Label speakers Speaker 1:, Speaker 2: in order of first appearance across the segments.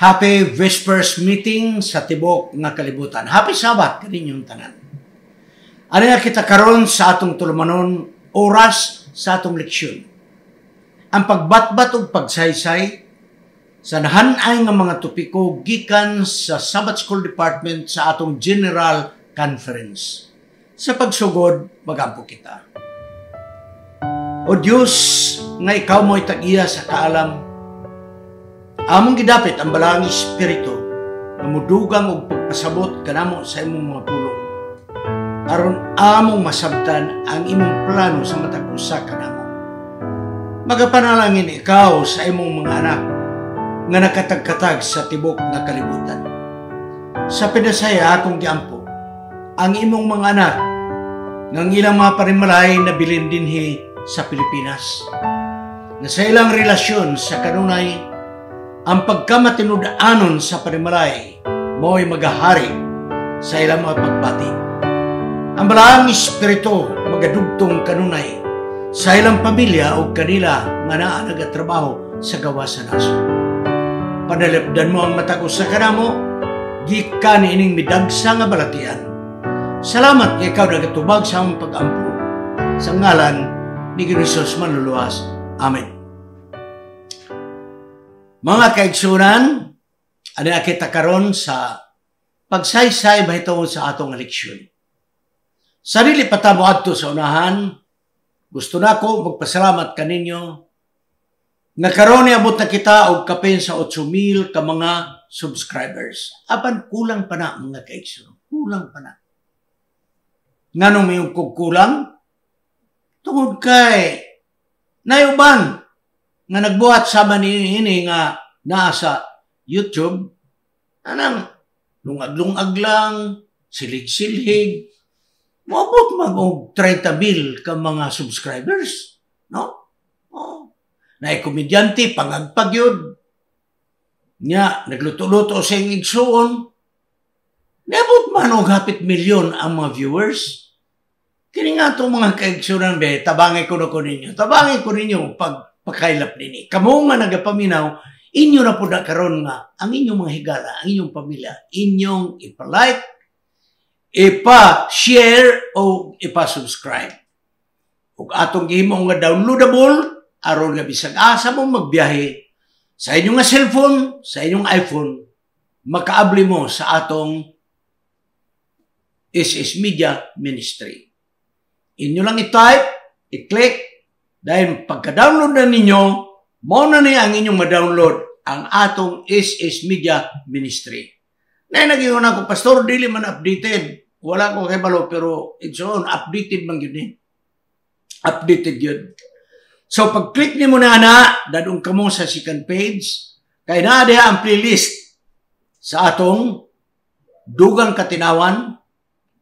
Speaker 1: Happy Whispers Meeting sa Tibok nga Kalibutan. Happy Sabat kaninyong tanan. Ano nga kita karon sa atong tulumanon oras sa atong leksyon. Ang pagbatbat ug pagsaysay sa nahanay nga mga topiko gikan sa Sabbath School Department sa atong General Conference. Sa pagsugod, magampo kita. O Diyos, nga ikaw mo'y tag sa kaalam, Among gidapit ang balaang espiritu nga mudugang og pagpasabot kanamo sa imong mga pulong. Aron among masabtan ang imong plano sa matag usa kanamo. Magapanalangin ikaw sa imong mga anak nga nakatagkatag sa tibok na kalibutan. Sa pinasaya akong giampo, ang imong mga anak ng ilang mga parimalay na bilin dinhi sa Pilipinas na sa ilang relasyon sa kanunay ang pagkamatinudaanon sa panimalay mo'y magahari sa ilang mga pagbati. Ang balaang espiritu magadugtong kanunay sa ilang pamilya o kanila nga naa nagatrabaho sa gawa sa naso. Panalipdan mo ang mata ko sa kanamo, gikan ining midagsa nga balatian. Salamat kay ikaw nagatubag sa among pag-ampo. Sa ngalan ni Ginosos Manluluas. Amen. Mga kaigsunan, ano na kita karon sa pagsaysay mahitungod sa atong eleksyon. Sarili patamo ato sa unahan, gusto na ko magpasalamat kaninyo na karon abot na kita og kapin sa 8,000 ka mga subscribers. Apan kulang pa na mga kaigsunan, kulang pa na. Nganong may kulang? Tungod kay nayuban nga nagbuhat sa manini nga nasa YouTube, anang lungag-lungag lang, silig-silig, mabot mag og 30 mil ka mga subscribers. No? Oh. Na komedyante, pangagpag yun. Nga, nagluto-luto sa yung igsuon. Nabot man og hapit milyon ang mga viewers. Kini nga itong mga kaigsuran, be, tabangay ko na ko ninyo. Tabangay ko ninyo pag makailap din. Eh. Kamo nga nagapaminaw, inyo na po na karon nga ang inyong mga higala, ang inyong pamilya, inyong ipa-like, ipa-share o ipa-subscribe. Ug atong gihimo nga downloadable aron nga bisag asa mo magbiyahe sa inyong nga cellphone, sa inyong iPhone, makaabli mo sa atong SS Media Ministry. Inyo lang i-type, i-click, dahil pagka-download na ninyo, mo na ni ang inyong ma-download ang atong SS Media Ministry. Na naging una ko, Pastor, dili man updated. Wala ko kay balo, pero it's on, updated man yun eh. Updated yun. So pag-click ni mo na ana, dadong ka mo sa second page, kay naa ang playlist sa atong dugang katinawan,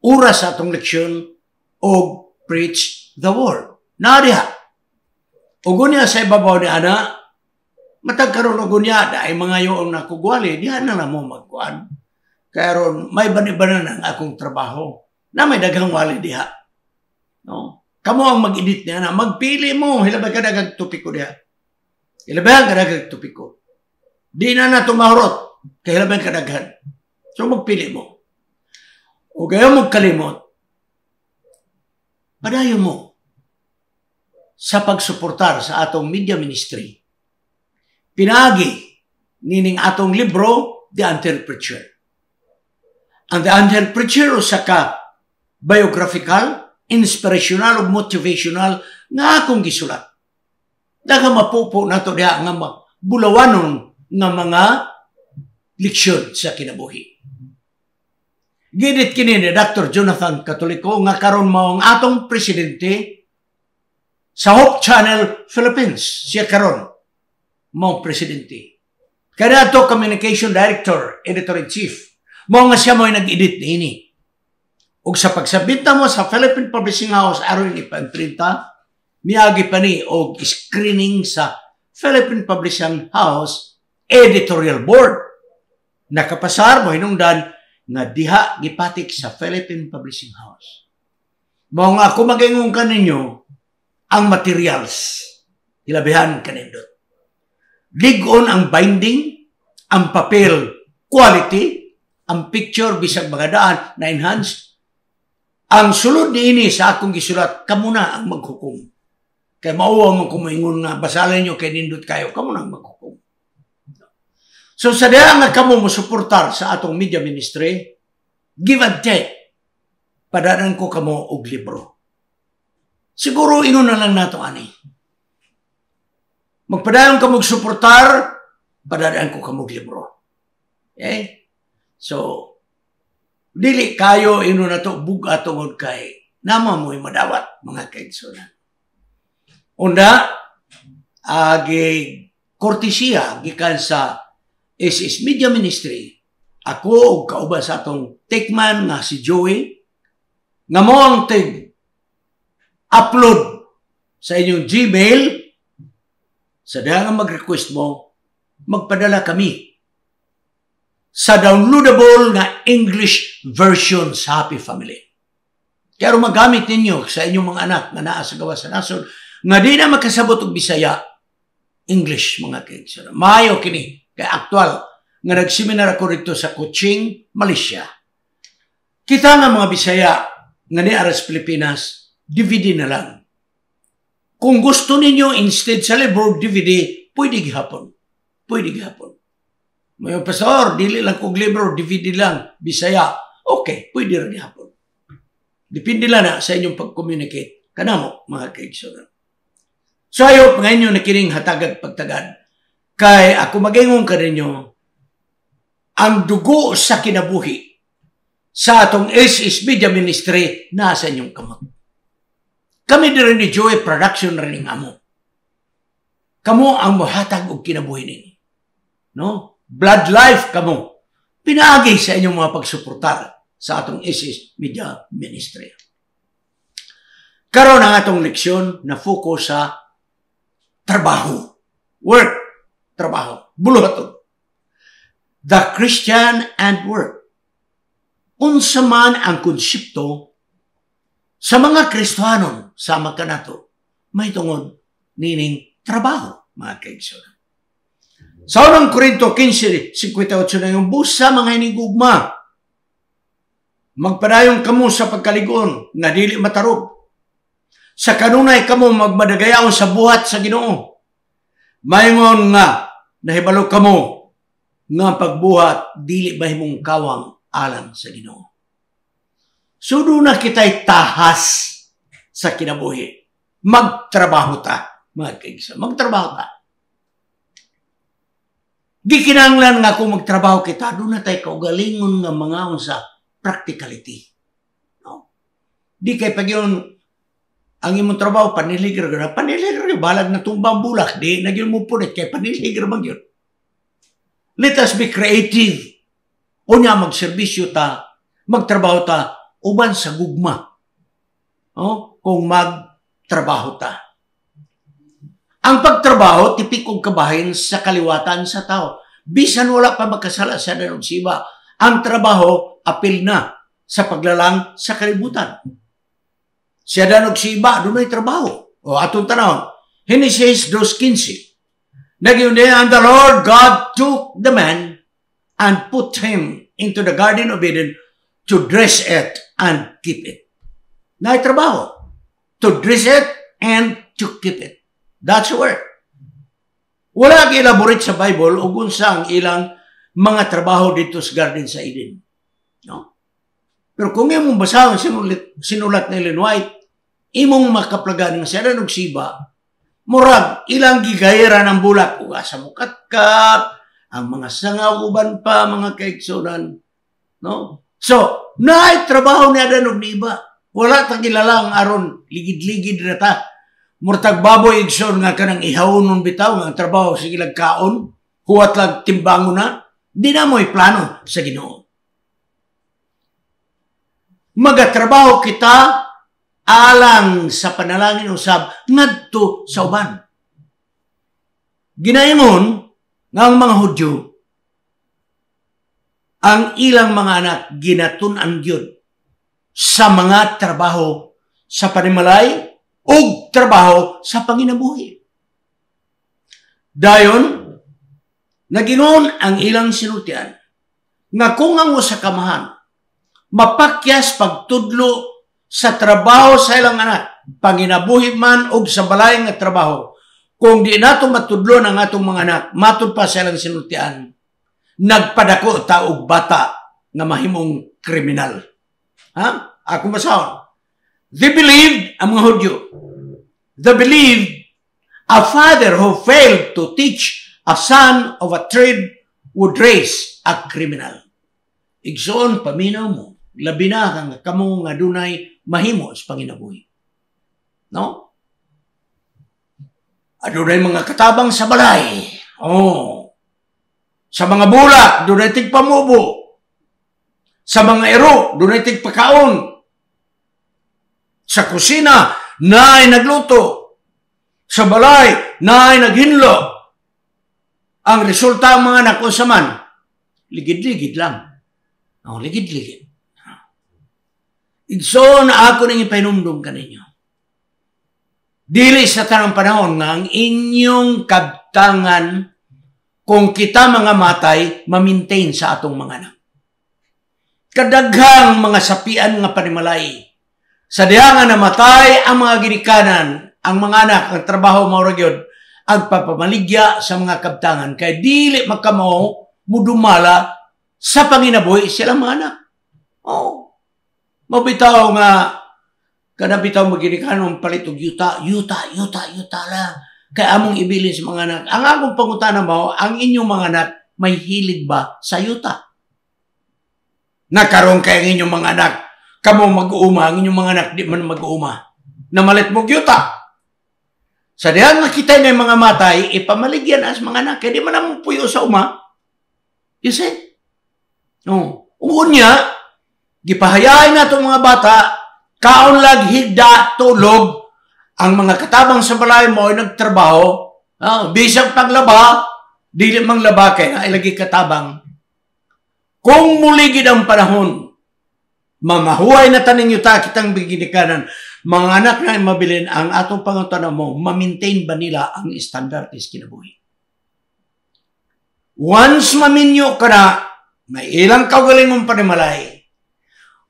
Speaker 1: oras sa atong leksyon, o preach the word. Naa Ugunya sa ibabaw ni ana, matag karon ugunya da ay mga yoong nakugwali, diha na na mo magkuan. Karon may bani-bana nang akong trabaho na may daghang wali diha. No? Kamo ang mag-edit niya na magpili mo hilabay ka daghang ko diha. Hilabay ka daghang ko. Di na na tumahurot kay hilabay ka daghan. So magpili mo. O gayo mo kalimot. Padayo mo sa pagsuportar sa atong media ministry. Pinagi nining atong libro The Until Preacher. Ang The Until Preacher o saka biographical, inspirational o motivational nga akong gisulat. Daga mapupo na to diha nga bulawanon nga mga leksyon sa kinabuhi. Ginit kini ni Dr. Jonathan Katoliko nga karon mao ang atong presidente sa Hope Channel Philippines siya karon mao presidente kaya to communication director editor in chief mao nga siya mo nag-edit niini ug sa pagsabit na mo sa Philippine Publishing House aron ipantrinta miagi pa ni og screening sa Philippine Publishing House Editorial Board nakapasar mo hinungdan na diha gipatik sa Philippine Publishing House mao nga kumagingong kaninyo ang materials. Hilabihan kanindot. Ligon ang binding, ang papel quality, ang picture bisag magadaan daan na enhance. Ang sulod ni ini sa akong gisulat, kamuna ang maghukom. Kay mauwa mo kumingon nga, basalan nyo kay nindot kayo, kamuna ang maghukom. So sa daya nga kamo mo suportar sa atong media ministry, give and take. Padanan ko kamo og libro. Siguro inuna lang nato ani. Magpadayon ka mong suportar, padadaan ko ka mong libro. Okay? Eh, so, dili kayo inuna to buga tungod kay nama mo'y madawat, mga kaigsunan. Una, agi kortesiya gikan sa SS Media Ministry. Ako og kauban sa atong tekman nga si Joey nga mo ang tig upload sa inyong Gmail, sa dahangang mag-request mo, magpadala kami sa downloadable na English version sa Happy Family. Kaya magamit ninyo sa inyong mga anak na naa sa gawa sa nasod, nga di na makasabot og Bisaya, English mga kaigsara. Mayo kini, kay aktual, nga nag-seminar ako rito sa Kuching, Malaysia. Kita nga mga Bisaya, nga ni Aras Pilipinas, DVD na lang. Kung gusto ninyo, instead sa libro, DVD, pwede gihapon. Pwede gihapon. May pastor, dili lang kong libro, DVD lang, bisaya. Okay, pwede rin gihapon. Depende lang na sa inyong pag-communicate. Kanamo, mga kaigsoonan. So I hope ngayon na kining hatagag pagtagad. Kay ako magingon ka ninyo, ang dugo sa kinabuhi sa atong SSB Media Ministry nasa inyong kamay. Kami diri ni Joy Production rin amo. Kamo ang mohatag og kinabuhi ninyo. No? Blood life kamo. Pinaagi sa inyong mga pagsuportar sa atong ISIS Media Ministry. Karon ang atong leksyon na focus sa trabaho. Work, trabaho. Buluhaton. The Christian and Work. Unsa man ang konsepto sa mga Kristohanon, sama ka na to, may tungod nining trabaho, mga kaigsoonan. Sa unang Korinto 15, 58 na yung busa mga inigugma. Magpadayong kamo sa pagkaligon na dili matarob. Sa kanunay kamo magmadagayaon sa buhat sa Ginoo. Mayngon nga nahibalo kamo nga pagbuhat dili mahimong kawang alam sa Ginoo. So doon na kita'y tahas sa kinabuhi. Magtrabaho ta, mga kaigsa. Magtrabaho ta. Di kinanglan nga kung magtrabaho kita, doon na tayo kaugalingon nga mga sa practicality. No? Di kay pag yun, ang imong trabaho, paniligro na, paniligro yun, balag na tumbang bulak, di na yun mo punit, kay paniligro mag yun. Let us be creative. O Unya magserbisyo ta, magtrabaho ta, uban sa gugma oh, kung magtrabaho ta. Ang pagtrabaho, tipikong kabahin sa kaliwatan sa tao. Bisan wala pa magkasala sa nanonsiba, ang trabaho, apil na sa paglalang sa kalibutan. Siya danog si iba, doon ay trabaho. O atong tanawon, Genesis 2.15. Nagyunin, and the Lord God took the man and put him into the Garden of Eden to dress it and keep it. Na trabaho. To dress it and to keep it. That's work. Wala elaborate sa Bible o sa ilang mga trabaho dito sa Garden sa Eden. No? Pero kung imong basahon sinulat, sinulat ni Ellen White, imong makaplagan ng sira ng siba, murag ilang gigayera ng bulak o asa mo katkat, ang mga sangaw uban pa mga kaiksunan, no? So, naay trabaho ni Adan og niiba. Wala ta kilalang aron ligid-ligid na ta. Murtag baboy igsoon nga kanang ihawon bitaw nga trabaho sa lang kaon, huwat lang timbangon na, di na mo'y plano sa Ginoo. Magatrabaho kita alang sa panalangin usab ngadto sa uban. Ginaingon nga mga Hudyo ang ilang mga anak ginatunan gyud sa mga trabaho sa panimalay ug trabaho sa panginabuhi. Dayon nagingon ang ilang sinultian nga kung ang usa mapakyas pagtudlo sa trabaho sa ilang anak panginabuhi man og sa balay nga trabaho kung di nato matudlo ng atong mga anak matud pa sa ilang sinultian nagpadako ta og bata nga mahimong kriminal. Ha? Ako masahon. They believed, ang mga Hudyo, they believed a father who failed to teach a son of a trade would raise a criminal. Igsoon, paminaw mo, labi na kang kamo nga dunay mahimo sa Panginabuhi. No? Adunay mga katabang sa balay. Oh, sa mga bula, doon ay tigpamubo. Sa mga ero, doon ay tigpakaon. Sa kusina, na ay nagluto. Sa balay, na ay naghinlo. Ang resulta ng mga anak ko sa man, ligid-ligid lang. O, oh, ligid-ligid. Igso na ako nang ipainumdum kaninyo. Dili sa tanang panahon nga ang inyong kabtangan kung kita mga matay ma-maintain sa atong mga anak. Kadaghang mga sapian nga panimalay. Sa diha nga namatay ang mga ginikanan, ang mga anak, ang trabaho mao gyud ang papamaligya sa mga kabtangan kay dili makamao mudumala sa panginabuhi sila mga anak. Oh. Mabitaw nga kanang bitaw maginikano ang yuta, yuta, yuta, yuta lang kay among ibilin sa mga anak. Ang akong pangutana mao, ang inyong mga anak may hilig ba sa yuta? Nakaroon kay ang inyong mga anak, kamo mag-uuma, ang inyong mga anak di man mag-uuma. Namalit mo yuta. Sa diyan nakita na mga matay, ipamaligyan as mga anak, kaya di man namang puyo sa uma. You see? No. Uun niya, gipahayain na itong mga bata, kaon lag higda, tulog, ang mga katabang sa balay mo ay nagtrabaho, ah, bisang paglaba, dili mang laba kay na ilagi katabang. Kung muli gid ang panahon, mamahuay na taning yuta kitang biginikanan, mga anak na mabilin ang atong pangutana mo, ma-maintain ba nila ang standard is kinabuhi? Once maminyo ka na, may ilang kagalingong panimalay,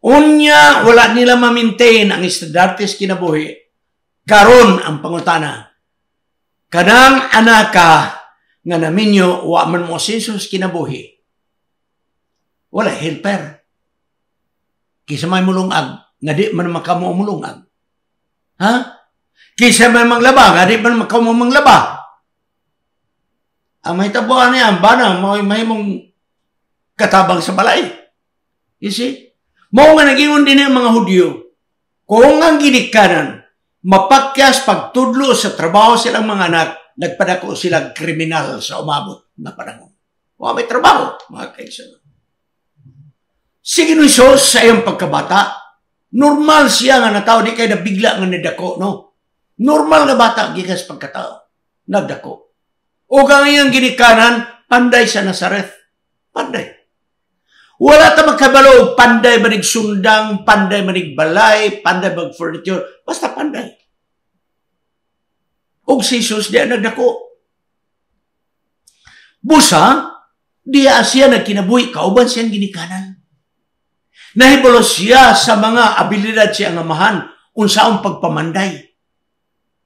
Speaker 1: unya, wala nila ma-maintain ang standard is kinabuhi, karon ang pangutana. Kanang anaka nga naminyo wa man mo si Jesus kinabuhi. Wala helper. Kisa may mulungag, nga di man makamo mulungag. Ha? Kisa may manglaba, nga di man makamo manglaba. Ang may tabuan niya, ang bana, may, may mong katabang sa balay. You see? Mao nga nagingon din ang mga Hudyo, kung ang ginikanan, mapakyas pagtudlo sa trabaho silang mga anak, nagpadako silang kriminal sa umabot na panahon. Wa may trabaho, mga kaisan. Si Ginoisos sa iyong pagkabata, normal siya nga na tao, di kayo nabigla nga nadako, no? Normal nga bata, gikas pagkatao, nagdako. O ang iyang ginikanan, panday sa Nazareth. Panday. Wala ta magkabalo, panday manig sundang, panday manig balay, panday mag furniture, basta panday. Og si Jesus di nagdako. Busa, diya siya kinabuhi, kauban siyang ginikanan. Nahibalo siya sa mga abilidad siya ang amahan, unsaon pagpamanday.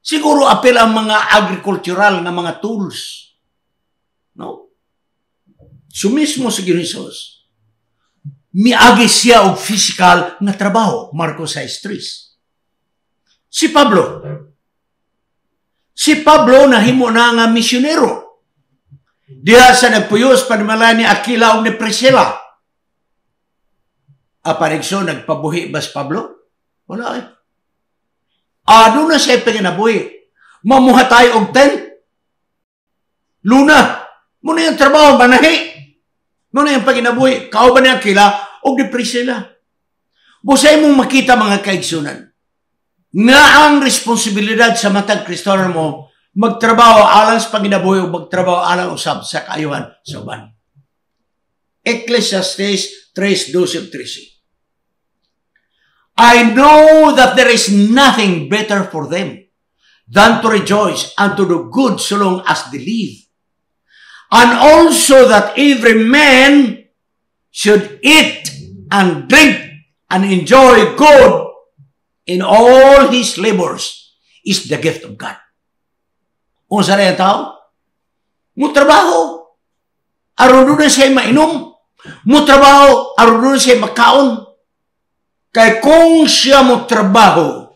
Speaker 1: Siguro apil ang mga agricultural nga mga tools. No? Sumismo si Ginoon miagi siya og physical nga trabaho. Marcos 6.3 Si Pablo. Si Pablo na himo na nga misyonero. Diha sa nagpuyos panimala ni Aquila o ni Priscilla. Aparigso, nagpabuhi bas Pablo? Wala eh. Ano na siya panginabuhi? Mamuha tayo og tent? Luna, muna yung trabaho, manahi. Noon ay ang paginabuhi, kauban niya kila, o depressed sila. Busay mong makita mga kaigsunan na ang responsibilidad sa matag kristoran mo magtrabaho alang sa paginabuhi o magtrabaho alang usab sa kaayuhan sa uban. Ecclesiastes 3.12-13 I know that there is nothing better for them than to rejoice and to do good so long as they live and also that every man should eat and drink and enjoy good in all his labors is the gift of God. Kung sa rin tao, mo trabaho, aron doon siya mainom, mo trabaho, aron doon siya makaon. Kay kung siya mo trabaho,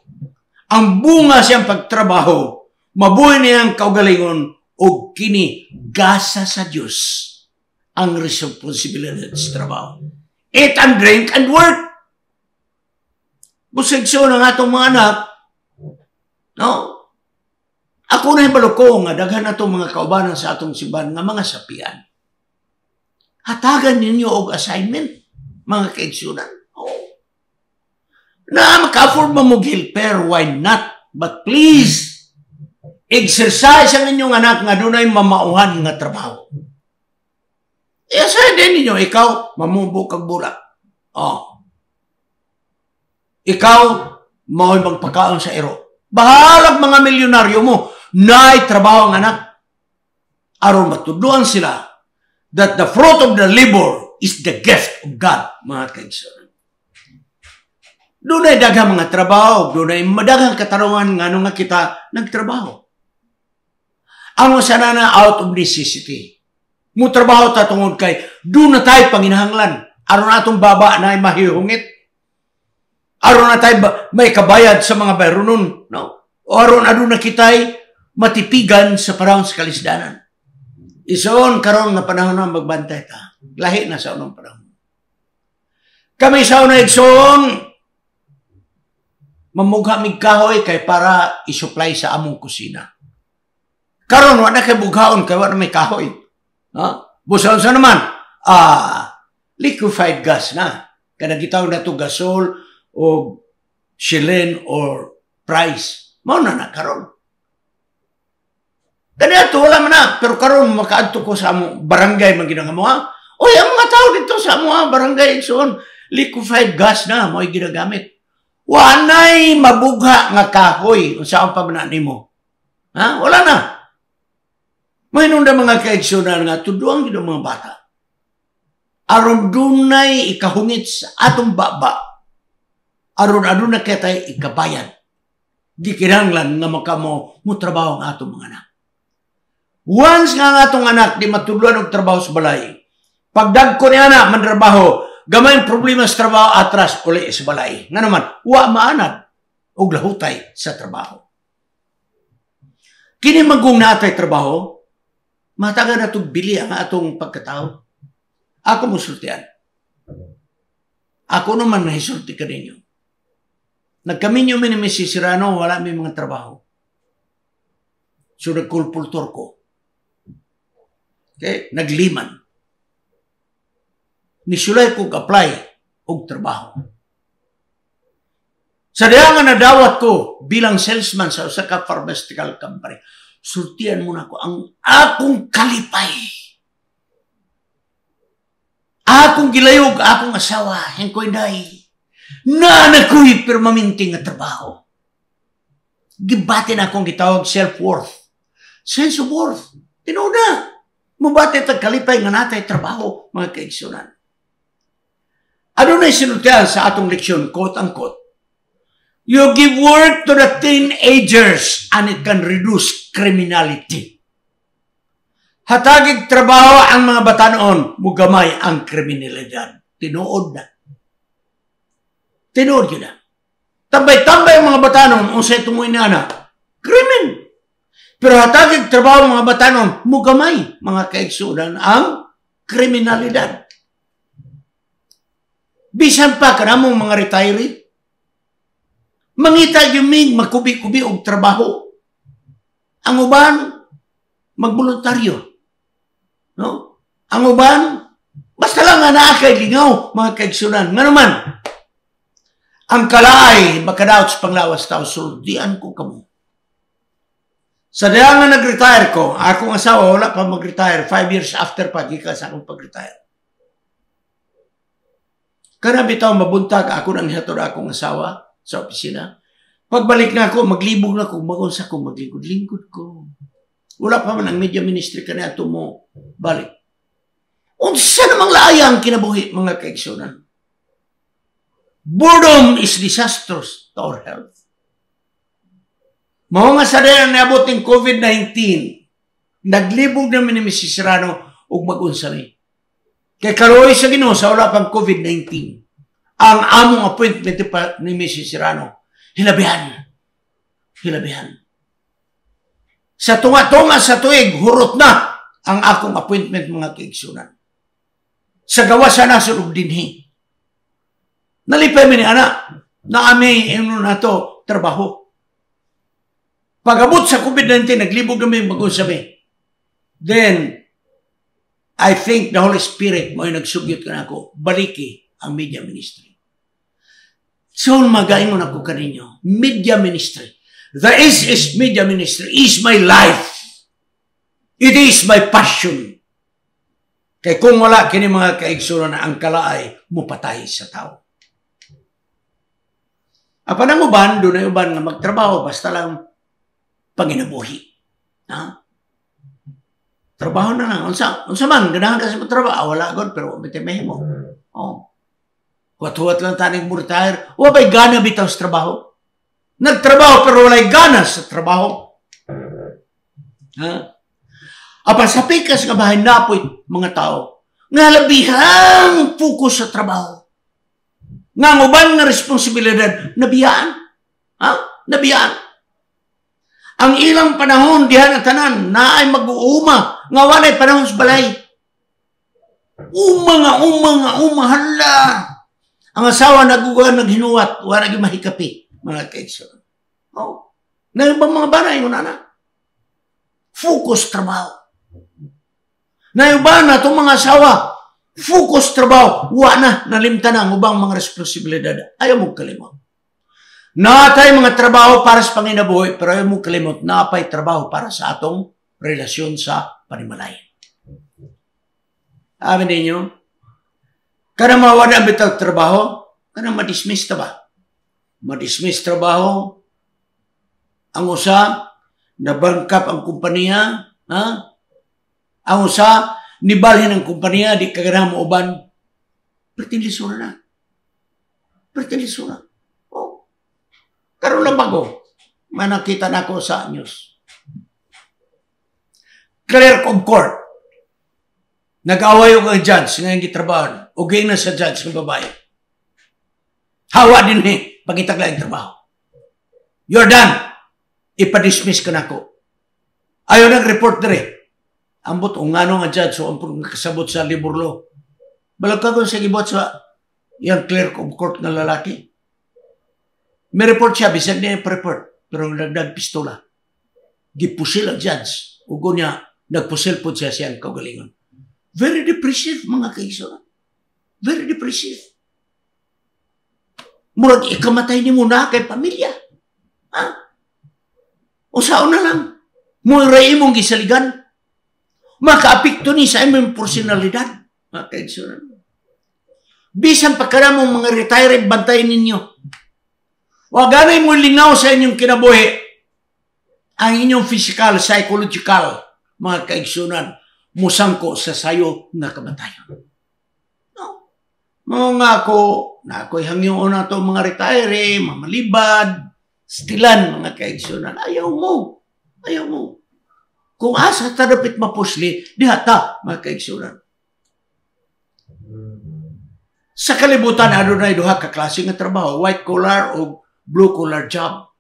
Speaker 1: ang bunga siyang pagtrabaho, mabuhay ang kaugalingon, o kini gasa sa Dios ang responsibilidad sa trabaho. Eat and drink and work. Busigso ng atong mga anak, no? Ako na yung balukong nga daghan na itong mga kaubanan sa atong siban nga mga sapian. Hatagan ninyo og assignment, mga kaigsunan. Oh. Na maka-afford mugil, pero why not? But please, exercise ang inyong anak nga dunay mamauhan nga trabaho. Yes, eh, sir, din ninyo, ikaw, mamubo kag bulak. Oh. Ikaw, mao'y magpakaon sa ero. Bahalag mga milyonaryo mo, na'y trabaho ang anak. Aron matuduan sila that the fruit of the labor is the gift of God, mga kaibigan. Doon ay daghang mga trabaho, doon ay madaghang katarungan nga ano nga kita nagtrabaho ang usanana out of necessity. Mo trabaho ta tungod kay do na tay panginahanglan. Aron atong baba na ay mahihungit. Aron na tay may kabayad sa mga bayronon, no? O aron aduna kitay matipigan sa parang sa kalisdanan. Isoon karon na panahon na magbantay ta. Lahi na sa unang panahon. Kami sa unang igsoon, mamugha mig kahoy kay para isupply sa among kusina karon wala kay bughaon kay wala may kahoy. No? Busaon sa naman, ah, liquefied gas na. Kada gitawag na to gasol o shilin or price. Mao na na karon. Kani ato wala man na pero karon makaadto ko sa among barangay man ginang ha. Oy, ang mga tao dito sa among barangay soon liquefied gas na mo ginagamit. Wanay mabugha nga kahoy unsa ang pamanaan nimo. Ha? Wala na. Mayroon na mga kaeksyonar nga, tuduang yun mga bata. Aron dunay ikahungit sa atong baba. Aron aduna na kitay ikabayan. Di kinanglan nga makamo mo trabaho ang atong mga anak. Once nga ang atong anak di matuluan og trabaho sa balay, pagdag ko ni anak mantrabaho, gamay problema sa trabaho atras uli sa balay. Nga naman, wa maanad og lahutay sa trabaho. Kini magkong natay trabaho, mataga na itong bili ang atong pagkatao. Ako mo sultian. Ako naman nahisulti ka ninyo. Nagkaminyo mi ni Mrs. Sirano, wala may mga trabaho. So nagkulpultor ko. Okay? Nagliman. Nisulay kong apply og trabaho. Sa na dawat ko bilang salesman sa usa pharmaceutical company, Surtian mo na ko ang akong kalipay. Akong gilayog, akong asawa, hengkoy day, na nakuhi permanente nga trabaho. Gibatin akong gitawag self-worth. Sense of worth. Tinuna. Mabati kalipay nga natay trabaho, mga kaigsunan. Ano na sinuntian sa atong leksyon, quote-unquote, You give work to the teenagers and it can reduce criminality. Hatagig trabaho ang mga batanon, mugamay ang kriminalidad. Tinuod na. Tinuod yun na. Tambay-tambay ang mga batanon, unsay tungoy na na, krimen. Pero hatagig trabaho mga batanon, mugamay mga kaigsunan ang kriminalidad. Bisan pa kanamong mga retiree, Mangita yuming magkubi-kubi og trabaho. Ang uban magboluntaryo. No? Ang uban basta lang nga naa kay lingaw mga kaigsunan. Nga naman, ang kalaay makadaot sa panglawas tao so ko kamo. Sa diyan nga nag-retire ko, akong asawa wala pa mag-retire. Five years after pa, di ka sa akong pag-retire. Kaya bitaw mabuntag ako ng hatod akong asawa, sa opisina. Pagbalik na ako, maglibog na ako, magunsa ko, maglingkod-lingkod ko. Wala pa man ang media ministry kaniya ato mo balik. Unsa namang laayang kinabuhi mga kaigsunan? Boredom is disastrous to our health. Mao nga sa dere naabot ng COVID-19, naglibog namin ni Mrs. Serrano og magunsa ni. Kay karoy sa Ginoo sa wala pang COVID-19 ang among appointment ni Mrs. Serrano. Hilabihan. Hilabihan. Sa tunga-tunga sa tuig, hurot na ang akong appointment mga kaigsunan. Sa gawa sa nasunog dinhi. Nalipay mi ni ana na ami ino nato trabaho. Pagabot sa COVID-19, naglibog kami mag-usabi. Then, I think the Holy Spirit mo ay nagsugyot ka na ako. Baliki ang media ministry. So, magayon mo na ko kaninyo, media ministry. The is is media ministry is my life. It is my passion. Kay kung wala kini mga kaigsunan na ang kalaay, mupatay sa tao. Apa na mo ban, doon na uban nga magtrabaho, basta lang panginabuhi. Ha? Trabaho na lang. Unsa, unsa man, ganahan ka sa trabaho. Ah, wala god pero umitimay mo. Oh. Huwat-huwat lang taning murtahir. Wa ba'y gana bitaw sa trabaho? Nagtrabaho pero walay gana sa trabaho. Ha? Apa sa pikas nga bahay napoy mga tao, nga labihang focus sa trabaho. Nga ang uban nga responsibilidad, nabiyaan. Ha? Nabiyaan. Ang ilang panahon dihan na tanan na ay mag-uuma nga walay panahon sa balay. Uma nga uma nga uma hala. Ang asawa naguga naghinuwat, wala gyud mahikapi, mga kaigsoon. Oh. Na ibang mga bana ingon ana. Focus trabaho. Na ibang na tong mga asawa, focus trabaho, wala na nalimtan ang ubang mga responsibilidad. Ayaw mo kalimot. Natay mga trabaho para sa panginabuhi, pero ayaw mo kalimot, napay trabaho para sa atong relasyon sa panimalay. Amin ninyo? Kana mawalan bitaw trabaho, kana madismiss ta ba? Madismiss trabaho, ang usa, nabangkap ang kumpanya, ha? Ang usa, nibalhin ang kumpanya, di kagana mo uban. Pertilisura na. Pertilisura. Oh. Karoon lang bago. Manakita na ako sa news. Clerk of Court. Nag-away ko ang judge ngayon gitrabahan. Okay na sa judge ng babae. Hawa din eh, pagitag lang trabaho. You're done. Ipadismiss ka na ko. Ayaw ng report dire. Ambot, o nga nga judge, so ang kasabot sa liburlo. Balag ka sa gibot sa yung clerk of court na lalaki. May report siya, bisag niya yung report, pero nagdag pistola. Gipusil ang judge. Ugo niya, nagpusil po siya ang kagalingon. Very depressive mga kaiso. Very depressive. Murag ikamatay ni mo na kay pamilya. Ha? Usaon na lang. Mura imong gisaligan. Makaapikto ni sa imong personalidad. Mga kainsunan. Bisan pagkaramong mga retired, bantayin ninyo. Huwag ganay mo lingaw sa inyong kinabuhi ang inyong physical, psychological, mga kaigsunan, musangko sa sayo na kamatayon. Mao nga ako, na ako'y hangyoon na to mga retire, mamalibad, stilan mga kaigsyonan. Ayaw mo. Ayaw mo. Kung asa tarapit mapusli, di hata mga kaigsyonan. Sa kalibutan, adunay duha ka klase ng trabaho, white collar o blue collar job.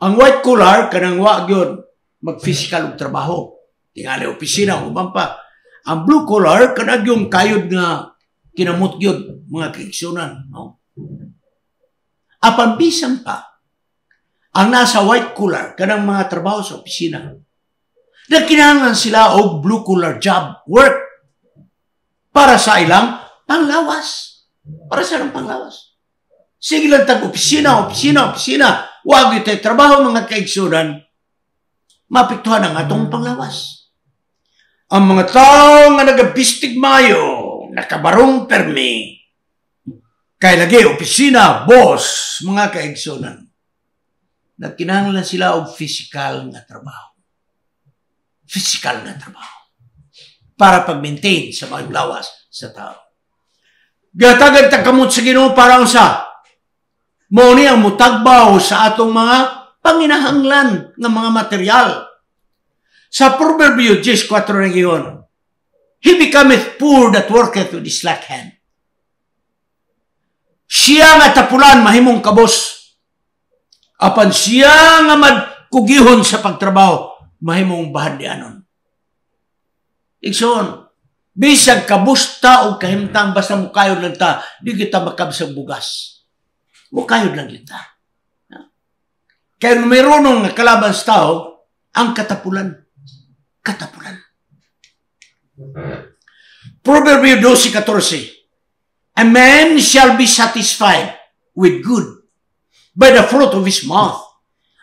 Speaker 1: Ang white collar, kanang wag yun, mag-physical og trabaho. Tingali opisina, uban pa. Ang blue collar, kanang yung kayod nga Kinamot yun, mga kaigsoonan. No? Apan bisan pa, ang nasa white collar, kanang mga trabaho sa opisina, na kinangan sila o blue collar job, work, para sa ilang panglawas. Para sa ilang panglawas. Sige lang tag opisina, opisina, opisina. Huwag ito trabaho mga kaigsunan. Mapiktuhan ang atong panglawas. Ang mga tao nga nagabistig mayo, nakabarong permi kay lagi opisina boss mga kaigsonan nagkinahanglan sila og physical nga trabaho physical nga trabaho para pag-maintain sa mga lawas sa tao gatagad kamot sa Ginoo para unsa mo ni ang mutagbaw sa atong mga panginahanglan ng mga material sa Proverbio 10:4 na he becometh poor that worketh with his slack hand. Siya nga tapulan mahimong kabos. Apan siya nga madkugihon sa pagtrabaho, mahimong bahad di anon. Igsoon, bisag kabusta o kahimtang basta mukayod lang ta, di kita makabsang bugas. Mukayod lang kita. Kaya mayroon nga kalaban sa tao, ang katapulan. Katapulan. Proverbs 12:14 A man shall be satisfied with good by the fruit of his mouth,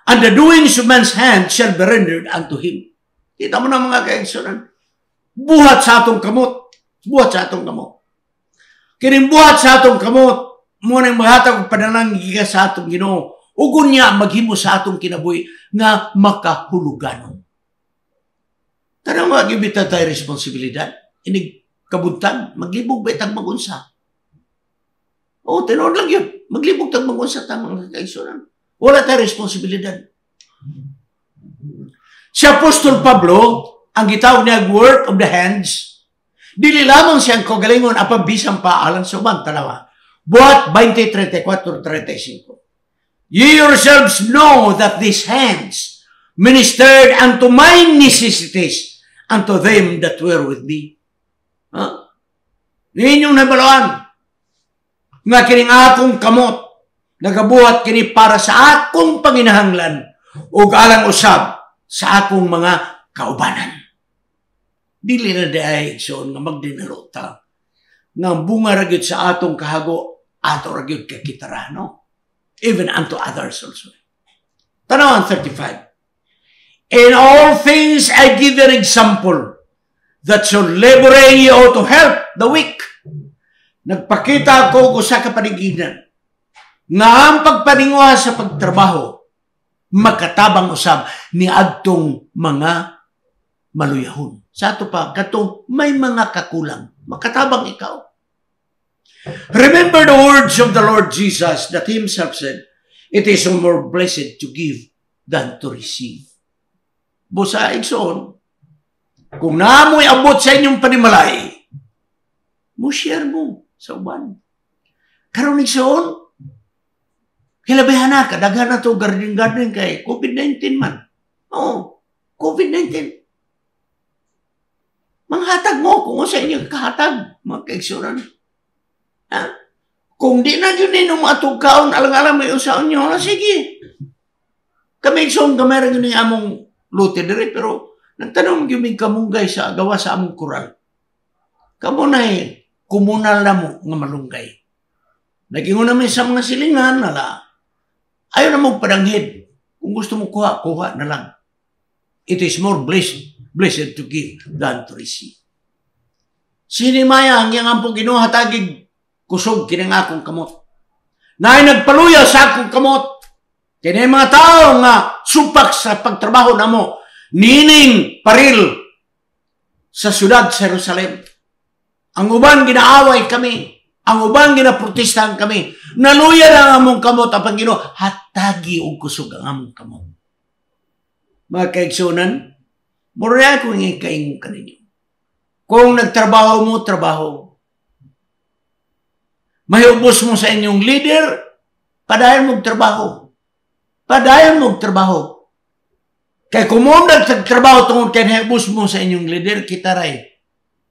Speaker 1: and the doings of man's hand shall be rendered unto him. Kita mo na mga kaigsunan. Buhat sa atong kamot. Buhat sa atong kamot. Kining buhat sa atong kamot, muna yung maghatag og panalang sa atong Ginoo. Ugon niya maghimo sa atong kinabuhi nga makahuluganon. Tanang wag yung tayo responsibilidad. Inig kabuntan, maglibog ba itang magunsa? Oo, tinuod lang yun. Maglibog tag magunsa tamang kaisuran. Wala tayo responsibilidad. Si Apostol Pablo, ang gitaw niya work of the hands, dili lamang siyang kagalingon apang bisang paalan sa ubang talawa. Buhat 20, 34, 35. You yourselves know that these hands ministered unto my necessities, unto them that were with me. Ha? Yun yung nabalaan. Nga kining akong kamot, nagabuhat kini para sa akong panginahanglan o galang usab sa akong mga kaubanan. Dili na daay so nga magdinaro ta. bunga ra sa atong kahago, ato ra gyud kakitarano. Even unto others also. Tanaw ang 35. In all things I give an example that your laboring ye to help the weak. Nagpakita ako ko sa kapaniginan na ang pagpaningwa sa pagtrabaho makatabang usab ni adtong mga maluyahon. Sa ato pa, katong may mga kakulang. Makatabang ikaw. Remember the words of the Lord Jesus that Himself said, It is more blessed to give than to receive busa igsoon, kung naamoy abot sa inyong panimalay, mo share mo sa uban. Karon igsoon, kilabihan na, kadaghan na to garden-garden kay COVID-19 man. Oo, COVID-19. Manghatag mo kung sa inyo kahatag, mga kaigsuran. Ha? Kung di na yun ninyo matugkaon, alang-alang may usaon nyo, na sige. Kami igsoon, kamera yun yung among lute dire pero nagtanong gyud kamunggay sa gawa sa among koral. Kamo na eh, kumunal na mo nga malunggay. Nagingon namin sa mga silingan nala. Ayaw na mo padanghid. Kung gusto mo kuha, kuha na lang. It is more blessed, blessed to give than to receive. Sinimaya ang yang ampo ginuhatagig kusog kinang akong kamot. Naay nagpaluya sa akong kamot kaya mga tao nga sumpak sa pagtrabaho na mo, nining paril sa sudad sa Jerusalem. Ang uban ginaaway kami, ang uban ginaprotestahan kami. Naluya na ang among kamot ang Panginoon, hatagi og kusog ang among kamot. Mga kaigsunan, murya ko nga kaingon ka ninyo. Kung nagtrabaho mo, trabaho. Mahubos mo sa inyong leader, padayon mo trabaho padayon mo trabaho. Kay kumundag sa trabaho tungod kay nahibus mo sa inyong leader, kita ray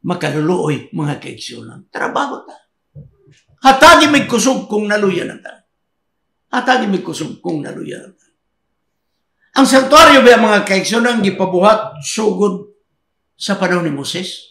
Speaker 1: makaluluoy mga kaigsyonan. Trabaho ta. Hatagi may kusog kung naluya na ta. Hatagi may kusog kung naluya na ta. Ang santuaryo ba mga kaigsyonan gipabuhat sugod sa panahon ni Moses?